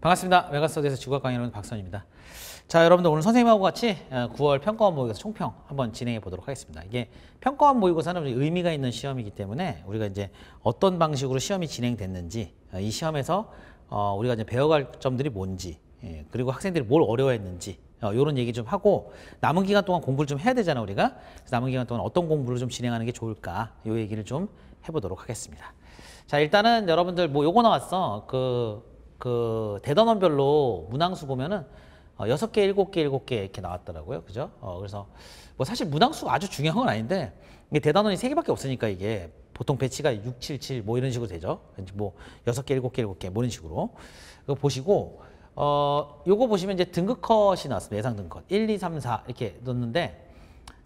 반갑습니다. 메가스터디에서 지구학 강의 여러 박선입니다. 자, 여러분들 오늘 선생님하고 같이 9월 어, 평가원 모의고사 총평 한번 진행해 보도록 하겠습니다. 이게 평가원 모의고사는 의미가 있는 시험이기 때문에 우리가 이제 어떤 방식으로 시험이 진행됐는지 어, 이 시험에서 어, 우리가 이제 배워갈 점들이 뭔지 예, 그리고 학생들이 뭘 어려워했는지 이런 얘기 좀 하고 남은 기간 동안 공부를 좀 해야 되잖아 우리가 남은 기간 동안 어떤 공부를 좀 진행하는 게 좋을까 이 얘기를 좀 해보도록 하겠습니다. 자 일단은 여러분들 뭐 요거 나왔어 그그 대단원별로 문항수 보면은 어, 여섯 개 일곱 개 일곱 개 이렇게 나왔더라고요. 그죠? 어, 그래서 뭐 사실 문항수 아주 중요한 건 아닌데 이게 대단원이 세개밖에 없으니까 이게 보통 배치가 6, 7, 7뭐 이런 식으로 되죠. 그러니까 뭐 여섯 개 일곱 개 일곱 개 뭐 이런 식으로. 그거 보시고 어 요거 보시면 이제 등급 컷이 나왔습니다. 예상 등급 컷. 1, 2, 3, 4 이렇게 넣었는데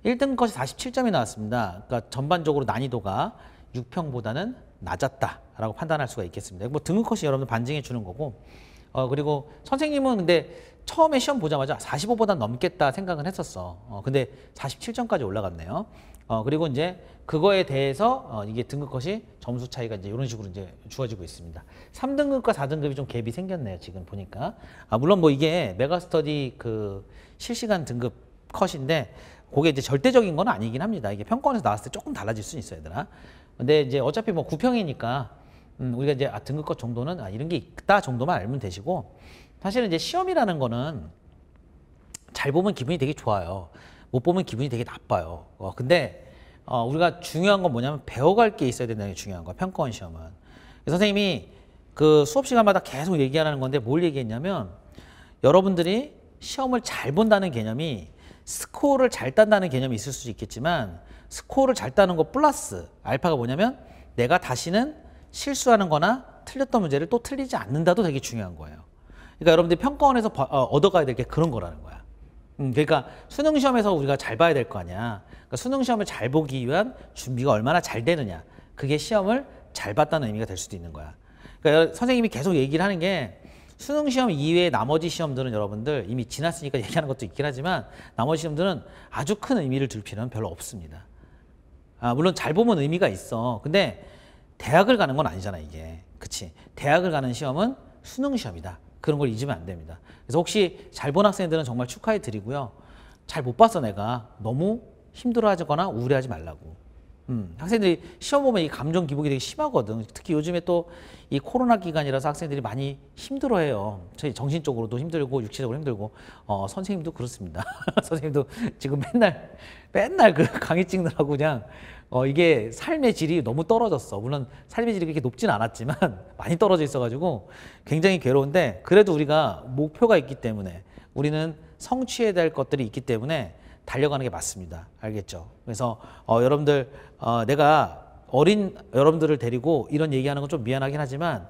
1등 급 컷이 47점이 나왔습니다. 그러니까 전반적으로 난이도가 6평보다는 낮았다라고 판단할 수가 있겠습니다. 뭐 등급컷이 여러분들 반증해 주는 거고 어 그리고 선생님은 근데 처음에 시험 보자마자 45보다 넘겠다 생각은 했었어. 어 근데 47점까지 올라갔네요. 어 그리고 이제 그거에 대해서 어 이게 등급컷이 점수 차이가 이제 이런 식으로 이제 주어지고 있습니다. 3등급과 4등급이 좀 갭이 생겼네요. 지금 보니까. 아 물론 뭐 이게 메가스터디 그 실시간 등급 컷인데 그게 이제 절대적인 건 아니긴 합니다. 이게 평가원에서 나왔을 때 조금 달라질 수는 있어요, 얘들아. 근데 이제 어차피 뭐 구평이니까 음, 우리가 이제 아, 등급컷 정도는 아, 이런 게 있다 정도만 알면 되시고 사실은 이제 시험이라는 거는 잘 보면 기분이 되게 좋아요. 못 보면 기분이 되게 나빠요. 어, 근데 어, 우리가 중요한 건 뭐냐면 배워갈 게 있어야 된다는 게 중요한 거야. 평가원 시험은. 그 선생님이 그 수업 시간마다 계속 얘기하는 건데 뭘 얘기했냐면 여러분들이 시험을 잘 본다는 개념이 스코어를 잘 딴다는 개념이 있을 수 있겠지만 스코어를 잘 따는 거 플러스 알파가 뭐냐면 내가 다시는 실수하는 거나 틀렸던 문제를 또 틀리지 않는다도 되게 중요한 거예요. 그러니까 여러분들이 평가원에서 어, 얻어가야 될 게 그런 거라는 거야. 음, 그러니까 수능 시험에서 우리가 잘 봐야 될 거 아니야. 그러니까 수능 시험을 잘 보기 위한 준비가 얼마나 잘 되느냐. 그게 시험을 잘 봤다는 의미가 될 수도 있는 거야. 그러니까 선생님이 계속 얘기를 하는 게 수능 시험 이외의 나머지 시험들은 여러분들 이미 지났으니까 얘기하는 것도 있긴 하지만 나머지 시험들은 아주 큰 의미를 둘 필요는 별로 없습니다. 아, 물론 잘 보면 의미가 있어. 근데 대학을 가는 건 아니잖아, 이게. 그치. 대학을 가는 시험은 수능 시험이다. 그런 걸 잊으면 안 됩니다. 그래서 혹시 잘 본 학생들은 정말 축하해 드리고요. 잘 못 봤어, 내가. 너무 힘들어하거나 우울해하지 말라고. 음, 학생들이 시험 보면 이 감정 기복이 되게 심하거든. 특히 요즘에 또 이 코로나 기간이라서 학생들이 많이 힘들어해요. 저희 정신적으로도 힘들고 육체적으로 힘들고 어, 선생님도 그렇습니다. 선생님도 지금 맨날 맨날 그 강의 찍느라고 그냥 어, 이게 삶의 질이 너무 떨어졌어. 물론 삶의 질이 그렇게 높진 않았지만 많이 떨어져 있어가지고 굉장히 괴로운데 그래도 우리가 목표가 있기 때문에 우리는 성취해야 될 것들이 있기 때문에 달려가는 게 맞습니다. 알겠죠? 그래서 어, 여러분들 어, 내가 어린 여러분들을 데리고 이런 얘기하는 건 좀 미안하긴 하지만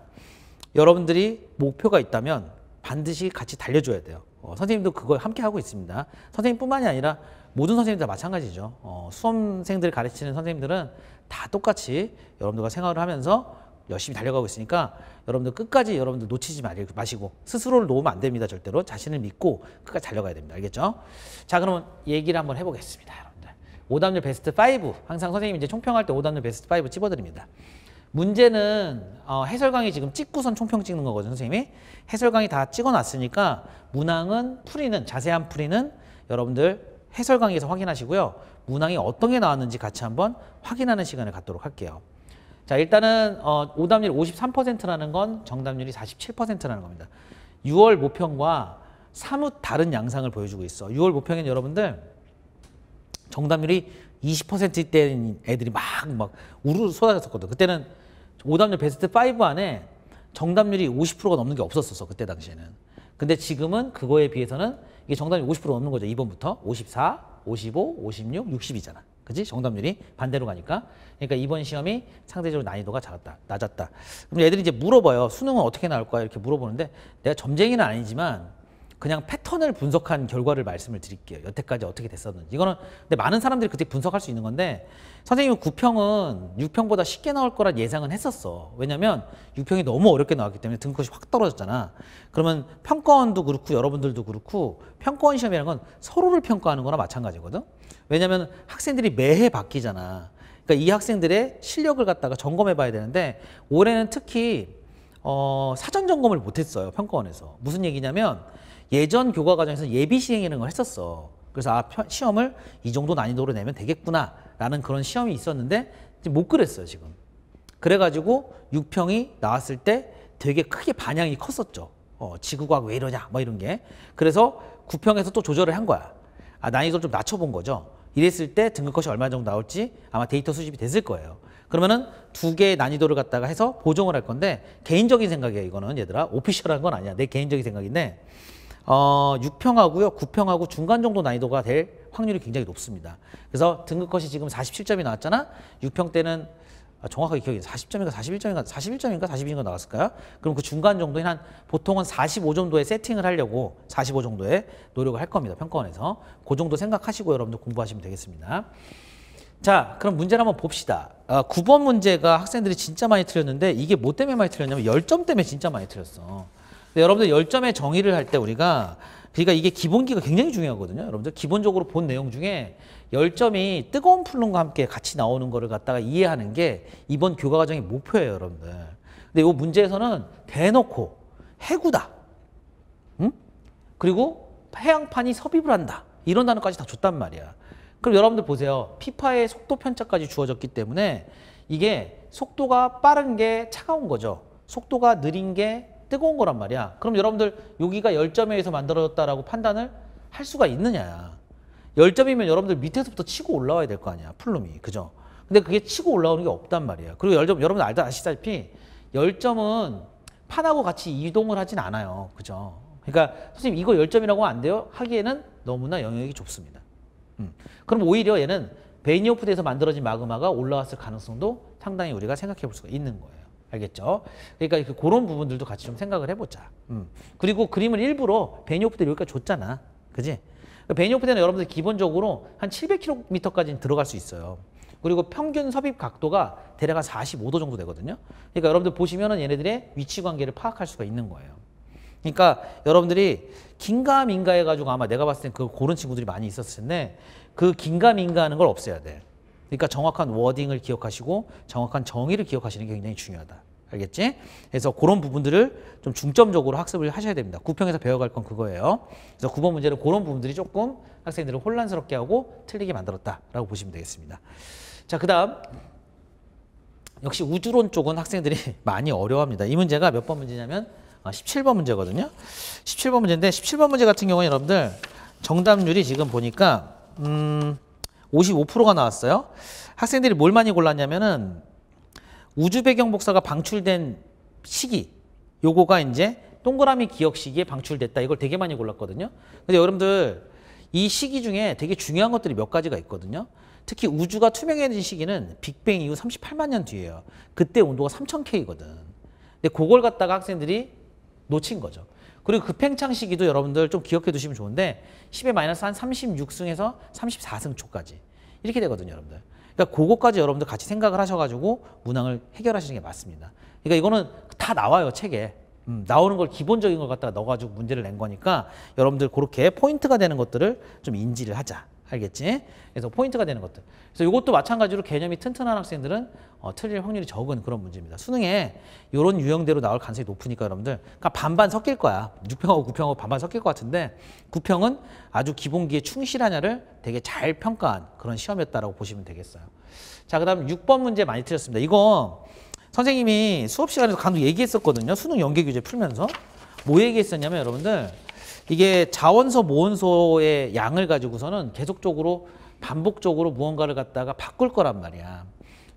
여러분들이 목표가 있다면 반드시 같이 달려줘야 돼요. 어, 선생님도 그걸 함께 하고 있습니다. 선생님뿐만이 아니라 모든 선생님들 다 마찬가지죠. 어, 수험생들 가르치는 선생님들은 다 똑같이 여러분들과 생활을 하면서 열심히 달려가고 있으니까 여러분들 끝까지 여러분들 놓치지 마시고 스스로를 놓으면 안 됩니다. 절대로 자신을 믿고 끝까지 달려가야 됩니다. 알겠죠? 자 그러면 얘기를 한번 해보겠습니다. 여러분들 오답률 베스트 5 항상 선생님이 이제 총평할 때 오답률 베스트 5 찝어드립니다. 문제는 어, 해설강의 지금 찍고선 총평 찍는 거거든요. 선생님이 해설강의 다 찍어놨으니까 문항은 풀이는 자세한 풀이는 여러분들 해설강의에서 확인하시고요. 문항이 어떤 게 나왔는지 같이 한번 확인하는 시간을 갖도록 할게요. 자 일단은 어, 오답률 53%라는 건 정답률이 47%라는 겁니다. 6월 모평과 사뭇 다른 양상을 보여주고 있어. 6월 모평엔 여러분들 정답률이 20%대인 애들이 막 막 우르르 쏟아졌었거든. 그때는 오답률 베스트 5 안에 정답률이 50%가 넘는 게 없었었어. 그때 당시에는. 근데 지금은 그거에 비해서는 이게 정답률 이50% 넘는 거죠. 이번부터 54, 55, 56, 60이잖아. 그지? 정답률이 반대로 가니까. 그러니까 이번 시험이 상대적으로 난이도가 작았다, 낮았다. 그럼 애들이 이제 물어봐요. 수능은 어떻게 나올 거야? 이렇게 물어보는데 내가 점쟁이는 아니지만 그냥 패턴을 분석한 결과를 말씀을 드릴게요. 여태까지 어떻게 됐었는지. 이거는 근데 많은 사람들이 그때 분석할 수 있는 건데 선생님 은 9평은 6평보다 쉽게 나올 거란 예상은 했었어. 왜냐면 6평이 너무 어렵게 나왔기 때문에 등급이 확 떨어졌잖아. 그러면 평가원도 그렇고 여러분들도 그렇고 평가원 시험이라는 건 서로를 평가하는 거나 마찬가지거든. 왜냐면 학생들이 매해 바뀌잖아. 그러니까 이 학생들의 실력을 갖다가 점검해 봐야 되는데 올해는 특히 어, 사전 점검을 못 했어요. 평가원에서. 무슨 얘기냐면 예전 교과 과정에서 예비 시행이런는걸 했었어. 그래서 아 시험을 이 정도 난이도로 내면 되겠구나라는 그런 시험이 있었는데 못 그랬어요 지금. 그래가지고 육평이 나왔을 때 되게 크게 반향이 컸었죠. 어, 지구과학 왜 이러냐 뭐 이런 게. 그래서 구평에서 또 조절을 한 거야. 아, 난이도를 좀 낮춰본 거죠. 이랬을 때 등급컷이 얼마 정도 나올지 아마 데이터 수집이 됐을 거예요. 그러면은 두 개의 난이도를 갖다가 해서 보정을 할 건데 개인적인 생각이에요. 이거는 얘들아 오피셜한 건 아니야. 내 개인적인 생각인데 어, 6평하고요, 9평하고 중간 정도 난이도가 될 확률이 굉장히 높습니다. 그래서 등급컷이 지금 47점이 나왔잖아. 6평 때는 아, 정확하게 기억이 40점인가 41점인가 41점인가 42인가 나왔을까요? 그럼 그 중간 정도인 한 보통은 45 정도에 세팅을 하려고 45 정도에 노력을 할 겁니다. 평가원에서. 그 정도 생각하시고 여러분들 공부하시면 되겠습니다. 자, 그럼 문제를 한번 봅시다. 아, 9번 문제가 학생들이 진짜 많이 틀렸는데 이게 뭐 때문에 많이 틀렸냐면 10점 때문에 진짜 많이 틀렸어. 여러분들 열점의 정의를 할 때 우리가 그러니까 이게 기본기가 굉장히 중요하거든요. 여러분들 기본적으로 본 내용 중에 열점이 뜨거운 풀론과 함께 같이 나오는 거를 갖다가 이해하는 게 이번 교과 과정의 목표예요, 여러분들. 근데 이 문제에서는 대놓고 해구다. 응? 그리고 해양판이 섭입을 한다. 이런 단어까지 다 줬단 말이야. 그럼 여러분들 보세요. 피파의 속도 편차까지 주어졌기 때문에 이게 속도가 빠른 게 차가운 거죠. 속도가 느린 게 뜨거운 거란 말이야. 그럼 여러분들 여기가 열점에 의해서 만들어졌다라고 판단을 할 수가 있느냐. 열점이면 여러분들 밑에서부터 치고 올라와야 될 거 아니야. 플룸이 그죠? 근데 그게 치고 올라오는 게 없단 말이야. 그리고 열점, 여러분 알다 아시다시피 열점은 판하고 같이 이동을 하진 않아요. 그죠? 그러니까 선생님 이거 열점이라고 안 돼요? 하기에는 너무나 영역이 좁습니다. 음. 그럼 오히려 얘는 베니오프드에서 만들어진 마그마가 올라왔을 가능성도 상당히 우리가 생각해 볼 수가 있는 거예요. 알겠죠? 그러니까 그런 부분들도 같이 좀 생각을 해보자. 음. 그리고 그림을 일부러 베니오프 때 여기까지 줬잖아. 그지? 그 베니오프 때는 여러분들 기본적으로 한 700km까지는 들어갈 수 있어요. 그리고 평균 섭입 각도가 대략 한 45도 정도 되거든요. 그러니까 여러분들 보시면은 얘네들의 위치 관계를 파악할 수가 있는 거예요. 그러니까 여러분들이 긴가 민가 해가지고 아마 내가 봤을 땐 그 고런 친구들이 많이 있었을 텐데 그 긴가 민가 하는 걸 없애야 돼. 그러니까 정확한 워딩을 기억하시고 정확한 정의를 기억하시는 게 굉장히 중요하다. 알겠지? 그래서 그런 부분들을 좀 중점적으로 학습을 하셔야 됩니다. 구평에서 배워갈 건 그거예요. 그래서 9번 문제는 그런 부분들이 조금 학생들을 혼란스럽게 하고 틀리게 만들었다라고 보시면 되겠습니다. 자, 그 다음 역시 우주론 쪽은 학생들이 많이 어려워합니다. 이 문제가 몇 번 문제냐면 17번 아, 문제거든요. 17번 문제인데 17번 문제 같은 경우는 여러분들 정답률이 지금 보니까 음... 55%가 나왔어요. 학생들이 뭘 많이 골랐냐면은 우주 배경 복사가 방출된 시기 요거가 이제 동그라미 기억 시기에 방출됐다 이걸 되게 많이 골랐거든요. 근데 여러분들 이 시기 중에 되게 중요한 것들이 몇 가지가 있거든요. 특히 우주가 투명해진 시기는 빅뱅 이후 38만 년뒤에요 그때 온도가 3000K거든. 근데 그걸 갖다가 학생들이 놓친 거죠. 그리고 그 팽창 시기도 여러분들 좀 기억해 두시면 좋은데 10에 마이너스 한 36승에서 34승 초까지 이렇게 되거든요, 여러분들. 그러니까 그거까지 여러분들 같이 생각을 하셔가지고 문항을 해결하시는 게 맞습니다. 그러니까 이거는 다 나와요, 책에. 음, 나오는 걸 기본적인 걸 갖다가 넣어가지고 문제를 낸 거니까 여러분들 그렇게 포인트가 되는 것들을 좀 인지를 하자. 알겠지? 그래서 포인트가 되는 것들. 그래서 이것도 마찬가지로 개념이 튼튼한 학생들은 어, 틀릴 확률이 적은 그런 문제입니다. 수능에 이런 유형대로 나올 가능성이 높으니까 여러분들 그러니까 반반 섞일 거야. 6평하고 9평하고 반반 섞일 것 같은데 9평은 아주 기본기에 충실하냐를 되게 잘 평가한 그런 시험이었다라 보시면 되겠어요. 자, 그다음 6번 문제 많이 틀렸습니다. 이거 선생님이 수업 시간에서 간혹 얘기했었거든요. 수능 연계 규제 풀면서 뭐 얘기했었냐면 여러분들 이게 자원소 모원소의 양을 가지고서는 계속적으로 반복적으로 무언가를 갖다가 바꿀 거란 말이야.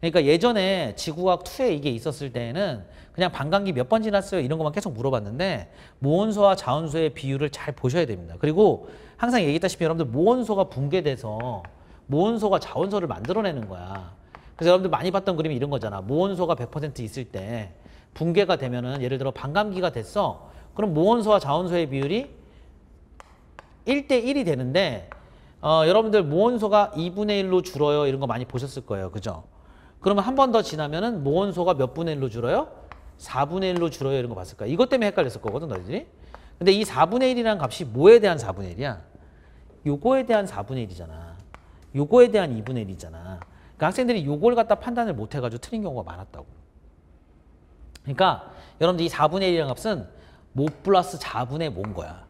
그러니까 예전에 지구학 2에 이게 있었을 때에는 그냥 반감기 몇 번 지났어요 이런 것만 계속 물어봤는데 모원소와 자원소의 비율을 잘 보셔야 됩니다. 그리고 항상 얘기했다시피 여러분들 모원소가 붕괴돼서 모원소가 자원소를 만들어내는 거야. 그래서 여러분들 많이 봤던 그림이 이런 거잖아. 모원소가 100% 있을 때 붕괴가 되면은 예를 들어 반감기가 됐어. 그럼 모원소와 자원소의 비율이 1대1이 되는데 어, 여러분들 모온소가 2분의 1로 줄어요 이런 거 많이 보셨을 거예요. 그죠? 그러면 한 번 더 지나면 은 모원소가 몇 분의 1로 줄어요? 4분의 1로 줄어요 이런 거 봤을 거야. 이것 때문에 헷갈렸을 거거든 너희들이. 근데 이 4분의 1이라는 값이 뭐에 대한 4분의 1이야? 요거에 대한 4분의 1이잖아. 요거에 대한 2분의 1이잖아. 그러니까 학생들이 요걸 갖다 판단을 못 해가지고 틀린 경우가 많았다고. 그러니까 여러분들 이 4분의 1이라는 값은 못 플러스 4분의 뭔 거야.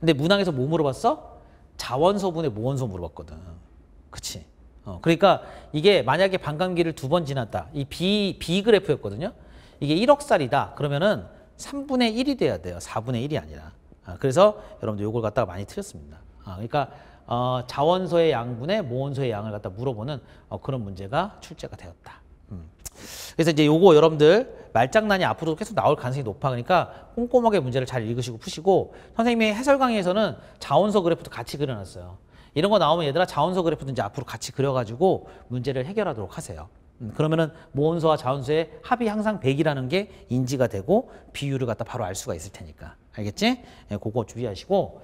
근데 문항에서 뭐 물어봤어? 자원소분의 모원소 물어봤거든. 그치? 어, 그러니까 이게 만약에 반감기를 두 번 지났다. 이 B, B 그래프였거든요. 이게 1억 살이다. 그러면은 3분의 1이 돼야 돼요. 4분의 1이 아니라. 아, 그래서 여러분들 이걸 갖다가 많이 틀렸습니다. 아, 그러니까 어, 자원소의 양분의 모원소의 양을 갖다 물어보는 어, 그런 문제가 출제가 되었다. 음. 그래서 이제 요거 여러분들 말장난이 앞으로도 계속 나올 가능성이 높아 그러니까 꼼꼼하게 문제를 잘 읽으시고 푸시고 선생님의 해설 강의에서는 자원서 그래프도 같이 그려놨어요. 이런 거 나오면 얘들아 자원서 그래프도 이제 앞으로 같이 그려가지고 문제를 해결하도록 하세요. 음, 그러면은 모원서와 자원서의 합이 항상 100이라는 게 인지가 되고 비율을 갖다 바로 알 수가 있을 테니까. 알겠지? 예, 그거 주의하시고.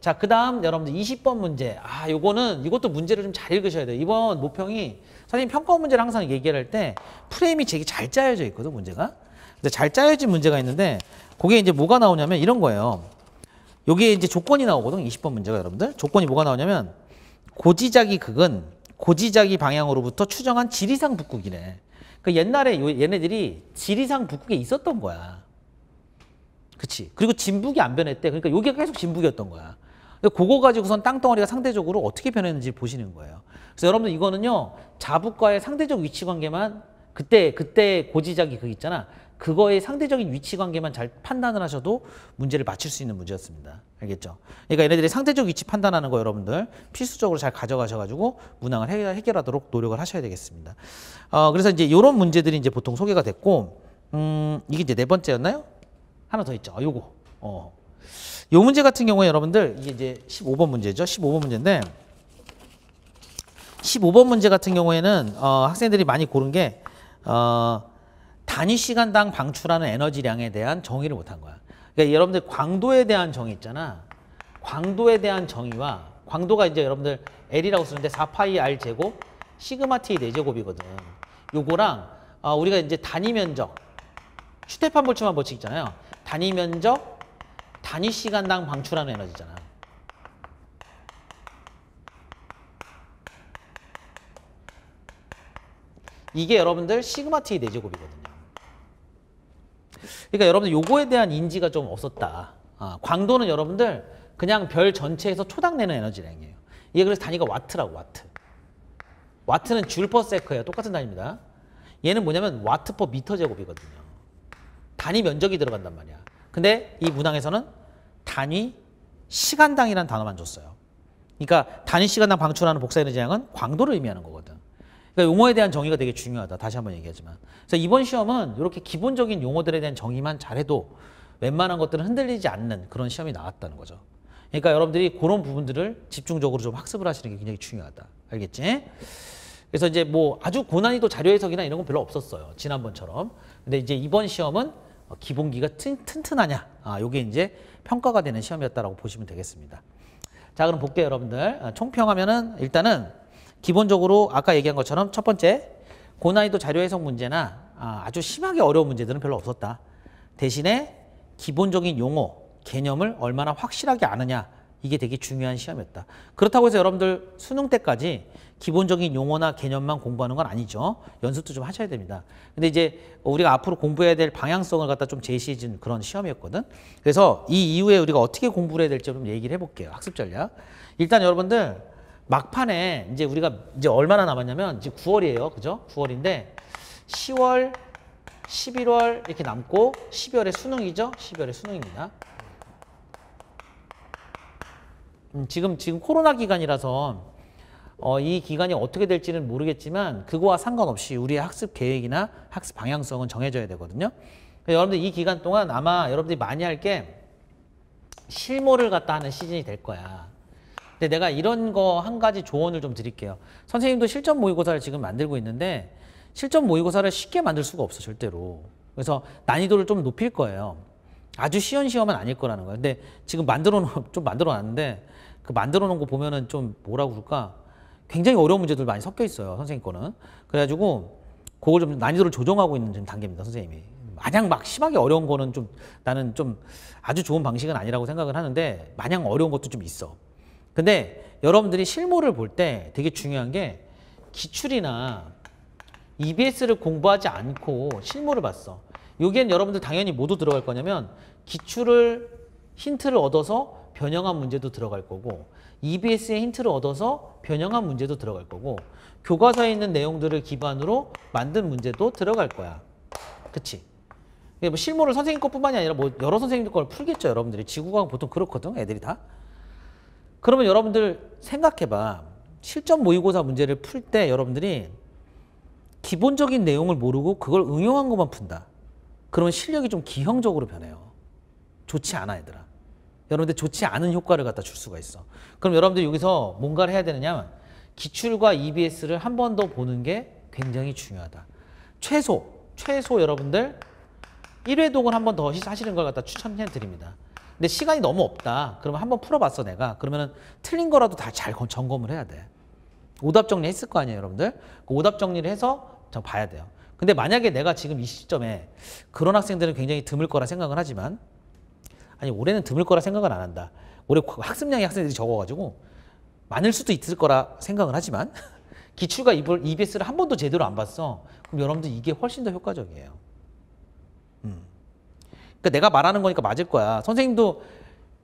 자, 그 다음 여러분들 20번 문제. 아, 요거는 이것도 문제를 좀 잘 읽으셔야 돼요. 이번 모평이 선생님 평가 문제를 항상 얘기할 때 프레임이 되게 잘 짜여져 있거든 문제가. 근데 잘 짜여진 문제가 있는데 그게 이제 뭐가 나오냐면 이런 거예요. 여기에 이제 조건이 나오거든 20번 문제가 여러분들. 조건이 뭐가 나오냐면 고지자기 극은 고지자기 방향으로부터 추정한 지리상 북극이네그 그러니까 옛날에 얘네들이 지리상 북극에 있었던 거야. 그치. 그리고 진북이 안 변했대. 그러니까 여기가 계속 진북이었던 거야. 그거 가지고선 땅덩어리가 상대적으로 어떻게 변했는지 보시는 거예요. 그래서 여러분들 이거는요 자부과의 상대적 위치 관계만 그때 그때 고지작이그 있잖아 그거의 상대적인 위치 관계만 잘 판단을 하셔도 문제를 맞출 수 있는 문제였습니다. 알겠죠? 그러니까 얘네들이 상대적 위치 판단하는 거 여러분들 필수적으로 잘 가져가셔가지고 문항을 해결, 하도록 노력을 하셔야 되겠습니다. 어, 그래서 이제 이런 문제들이 이제 보통 소개가 됐고, 음, 이게 이제 네 번째였나요? 하나 더 있죠. 아, 요거. 어. 요 문제 같은 경우에 여러분들 이게 이제 15번 문제죠. 15번 문제인데 15번 문제 같은 경우에는 어, 학생들이 많이 고른 게 어, 단위 시간당 방출하는 에너지량에 대한 정의를 못한 거야. 그러니까 여러분들 광도에 대한 정의 있잖아. 광도에 대한 정의와 광도가 이제 여러분들 L이라고 쓰는데 4파이 R 제곱 시그마 T 4제곱이거든. 요거랑 어, 우리가 이제 단위 면적 슈테판 볼츠만 법칙 있잖아요. 단위 면적 단위 시간당 방출하는 에너지잖아. 이게 여러분들 시그마 t 내제곱이거든요. 그러니까 여러분들 요거에 대한 인지가 좀 없었다. 아, 광도는 여러분들 그냥 별 전체에서 초당내는 에너지량이에요. 이게 그래서 단위가 와트라고 와트. 와트는 줄퍼 세크예요. 똑같은 단위입니다. 얘는 뭐냐면 와트 퍼 미터 제곱이거든요. 단위 면적이 들어간단 말이야. 근데 이 문항에서는 단위 시간당이라는 단어만 줬어요. 그러니까 단위 시간당 방출하는 복사에너지 양은 광도를 의미하는 거거든. 그러니까 용어에 대한 정의가 되게 중요하다. 다시 한번 얘기하지만. 그래서 이번 시험은 이렇게 기본적인 용어들에 대한 정의만 잘해도 웬만한 것들은 흔들리지 않는 그런 시험이 나왔다는 거죠. 그러니까 여러분들이 그런 부분들을 집중적으로 좀 학습을 하시는 게 굉장히 중요하다. 알겠지? 그래서 이제 뭐 아주 고난이도 자료 해석이나 이런 건 별로 없었어요. 지난번처럼. 근데 이제 이번 시험은 어, 기본기가 튼, 튼하냐 아, 요게 이제 평가가 되는 시험이었다라고 보시면 되겠습니다. 자, 그럼 볼게요, 여러분들. 아, 총평하면은 일단은 기본적으로 아까 얘기한 것처럼 첫 번째 고난이도 자료 해석 문제나 아, 아주 심하게 어려운 문제들은 별로 없었다. 대신에 기본적인 용어, 개념을 얼마나 확실하게 아느냐 이게 되게 중요한 시험이었다. 그렇다고 해서 여러분들 수능 때까지 기본적인 용어나 개념만 공부하는 건 아니죠. 연습도 좀 하셔야 됩니다. 근데 이제 우리가 앞으로 공부해야 될 방향성을 갖다 좀 제시해 준 그런 시험이었거든. 그래서 이 이후에 우리가 어떻게 공부를 해야 될지 좀 얘기를 해볼게요. 학습 전략. 일단 여러분들 막판에 이제 우리가 이제 얼마나 남았냐면 이제 9월이에요. 그죠? 9월인데 10월, 11월 이렇게 남고 12월에 수능이죠? 12월에 수능입니다. 음, 지금 지금 코로나 기간이라서 어, 이 기간이 어떻게 될지는 모르겠지만 그거와 상관없이 우리의 학습 계획이나 학습 방향성은 정해져야 되거든요. 여러분들 이 기간 동안 아마 여러분들이 많이 할 게 실무를 갖다 하는 시즌이 될 거야. 근데 내가 이런 거 한 가지 조언을 좀 드릴게요. 선생님도 실전 모의고사를 지금 만들고 있는데 실전 모의고사를 쉽게 만들 수가 없어 절대로. 그래서 난이도를 좀 높일 거예요. 아주 쉬운 시험은 아닐 거라는 거예요. 근데 지금 만들어 놓, 은좀 만들어 놨는데 그 만들어 놓은 거 보면은 좀 뭐라고 그럴까? 굉장히 어려운 문제들 많이 섞여 있어요. 선생님 거는. 그래가지고 그걸 좀 난이도를 조정하고 있는 지금 단계입니다. 선생님이. 마냥 막 심하게 어려운 거는 좀 나는 좀 아주 좋은 방식은 아니라고 생각을 하는데 마냥 어려운 것도 좀 있어. 근데 여러분들이 실무를 볼 때 되게 중요한 게 기출이나 EBS를 공부하지 않고 실무를 봤어. 여기엔 여러분들 당연히 모두 들어갈 거냐면 기출을 힌트를 얻어서 변형한 문제도 들어갈 거고 EBS의 힌트를 얻어서 변형한 문제도 들어갈 거고 교과서에 있는 내용들을 기반으로 만든 문제도 들어갈 거야. 그치? 뭐 실무를 선생님 것뿐만이 아니라 뭐 여러 선생님들 걸 풀겠죠 여러분들이 지구과학 보통 그렇거든 애들이 다 그러면 여러분들 생각해봐. 실전 모의고사 문제를 풀 때 여러분들이 기본적인 내용을 모르고 그걸 응용한 것만 푼다. 그러면 실력이 좀 기형적으로 변해요. 좋지 않아 얘들아. 여러분들 좋지 않은 효과를 갖다 줄 수가 있어. 그럼 여러분들 여기서 뭔가를 해야 되느냐 기출과 EBS를 한 번 더 보는 게 굉장히 중요하다. 최소, 최소 여러분들 1회독을 한 번 더 하시는 걸 갖다 추천해 드립니다. 근데 시간이 너무 없다. 그러면 한번 풀어봤어 내가. 그러면은 틀린 거라도 다 잘 점검을 해야 돼. 오답 정리했을 거 아니에요, 여러분들. 그 오답 정리를 해서 저 봐야 돼요. 근데 만약에 내가 지금 이 시점에 그런 학생들은 굉장히 드물 거라 생각을 하지만 아니 올해는 드물 거라 생각은 안 한다. 올해 학습량이 학생들이 적어가지고 많을 수도 있을 거라 생각을 하지만 기출과 EBS를 한 번도 제대로 안 봤어. 그럼 여러분들 이게 훨씬 더 효과적이에요. 그러니까 내가 말하는 거니까 맞을 거야. 선생님도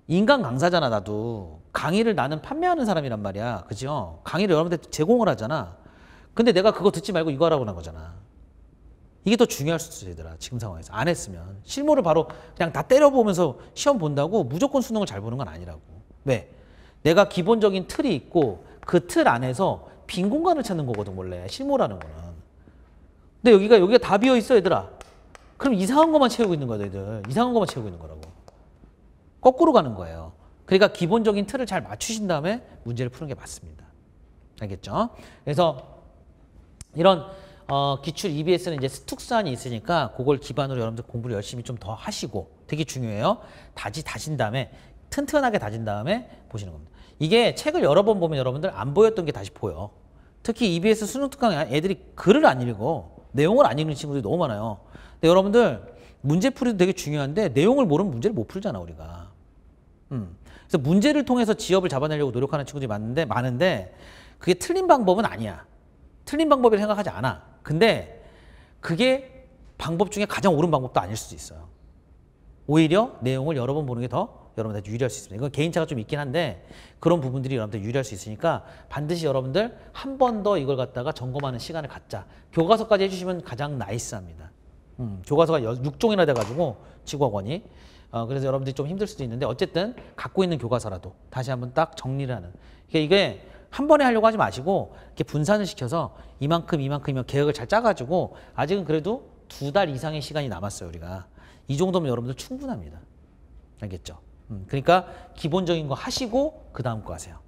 인간 강사잖아 나도. 강의를 나는 판매하는 사람이란 말이야. 그죠? 강의를 여러분한테 제공을 하잖아. 근데 내가 그거 듣지 말고 이거 하라고 한 거잖아. 이게 더 중요할 수도 있어 얘들아 지금 상황에서 안 했으면 실무를 바로 그냥 다 때려보면서 시험 본다고 무조건 수능을 잘 보는 건 아니라고 왜? 내가 기본적인 틀이 있고 그 틀 안에서 빈 공간을 찾는 거거든 원래 실무라는 거는 근데 여기가 여기가 다 비어 있어 얘들아 그럼 이상한 것만 채우고 있는 거예요, 들 이상한 것만 채우고 있는 거라고. 거꾸로 가는 거예요. 그러니까 기본적인 틀을 잘 맞추신 다음에 문제를 푸는 게 맞습니다. 알겠죠? 그래서 이런 어, 기출 EBS는 이제 스툭산이 있으니까 그걸 기반으로 여러분들 공부를 열심히 좀 더 하시고 되게 중요해요. 다지 다신 다음에 튼튼하게 다진 다음에 보시는 겁니다. 이게 책을 여러 번 보면 여러분들 안 보였던 게 다시 보여. 특히 EBS 수능 특강 애들이 글을 안 읽고 내용을 안 읽는 친구들이 너무 많아요. 근데 여러분들 문제풀이도 되게 중요한데 내용을 모르면 문제를 못 풀잖아 우리가. 음. 그래서 문제를 통해서 지엽을 잡아내려고 노력하는 친구들이 많은데 많은데 그게 틀린 방법은 아니야. 틀린 방법이라 생각하지 않아. 근데 그게 방법 중에 가장 옳은 방법도 아닐 수도 있어요. 오히려 내용을 여러 번 보는 게 더 여러분한테 유리할 수 있습니다. 이건 개인차가 좀 있긴 한데 그런 부분들이 여러분한테 유리할 수 있으니까 반드시 여러분들 한 번 더 이걸 갖다가 점검하는 시간을 갖자. 교과서까지 해주시면 가장 나이스합니다. 음, 교과서가 6종이나 돼가지고 지구학원이 어, 그래서 여러분들이 좀 힘들 수도 있는데 어쨌든 갖고 있는 교과서라도 다시 한번 딱 정리를 하는 이게, 그러니까 이게 한 번에 하려고 하지 마시고 이렇게 분산을 시켜서 이만큼 이만큼 이면 계획을 잘 짜가지고 아직은 그래도 두 달 이상의 시간이 남았어요 우리가 이 정도면 여러분들 충분합니다 알겠죠? 음, 그러니까 기본적인 거 하시고 그 다음 거 하세요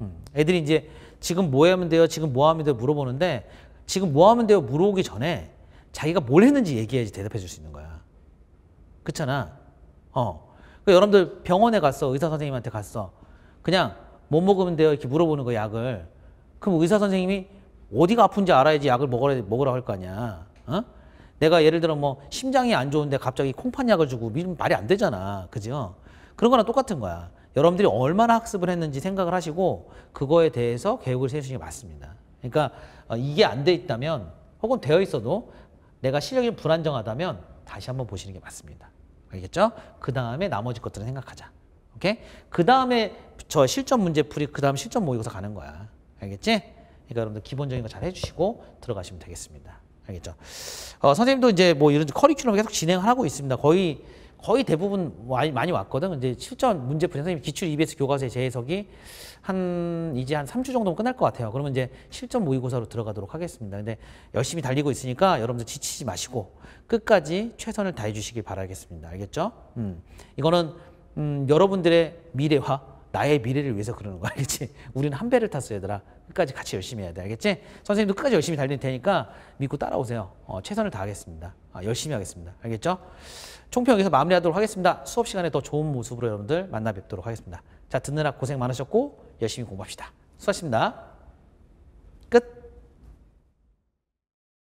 음, 애들이 이제 지금 뭐 하면 돼요? 지금 뭐 하면 돼요? 물어보는데 지금 뭐 하면 돼요? 물어오기 전에 자기가 뭘 했는지 얘기해야지 대답해 줄 수 있는 거야. 그렇잖아. 어. 그러니까 여러분들 병원에 갔어. 의사 선생님한테 갔어. 그냥 뭐 먹으면 돼요? 이렇게 물어보는 거 약을. 그럼 의사 선생님이 어디가 아픈지 알아야지 약을 먹으라, 먹으라 할거 아니야. 어? 내가 예를 들어 뭐 심장이 안 좋은데 갑자기 콩팥 약을 주고 이러 말이 안 되잖아. 그죠? 그런 거랑 똑같은 거야. 여러분들이 얼마나 학습을 했는지 생각을 하시고 그거에 대해서 계획을 세우시는 게 맞습니다. 그러니까 어, 이게 안 돼 있다면 혹은 되어 있어도 내가 실력이 불안정하다면 다시 한번 보시는 게 맞습니다. 알겠죠? 그 다음에 나머지 것들은 생각하자. 오케이? 그 다음에 저 실전 문제풀이 그 다음 실전 모의고사 가는 거야. 알겠지? 그러니까 여러분들 기본적인 거 잘 해주시고 들어가시면 되겠습니다. 알겠죠? 어, 선생님도 이제 뭐 이런 커리큘럼 계속 진행하고 있습니다. 거의 거의 대부분 많이 왔거든. 이제 실전 문제풀이 선생님 기출 EBS 교과서의 재해석이 한 이제 한 3주 정도면 끝날 것 같아요. 그러면 이제 실전 모의고사로 들어가도록 하겠습니다. 근데 열심히 달리고 있으니까 여러분들 지치지 마시고 끝까지 최선을 다해 주시길 바라겠습니다. 알겠죠? 음. 이거는 음, 여러분들의 미래와 나의 미래를 위해서 그러는 거 알겠지? 우리는 한 배를 탔어, 얘들아. 끝까지 같이 열심히 해야 돼, 알겠지? 선생님도 끝까지 열심히 달릴 테니까 믿고 따라오세요. 어, 최선을 다하겠습니다. 아, 열심히 하겠습니다. 알겠죠? 총평 여기서 마무리하도록 하겠습니다. 수업 시간에 더 좋은 모습으로 여러분들 만나 뵙도록 하겠습니다. 자, 듣느라 고생 많으셨고 열심히 공부합시다. 수고하셨습니다.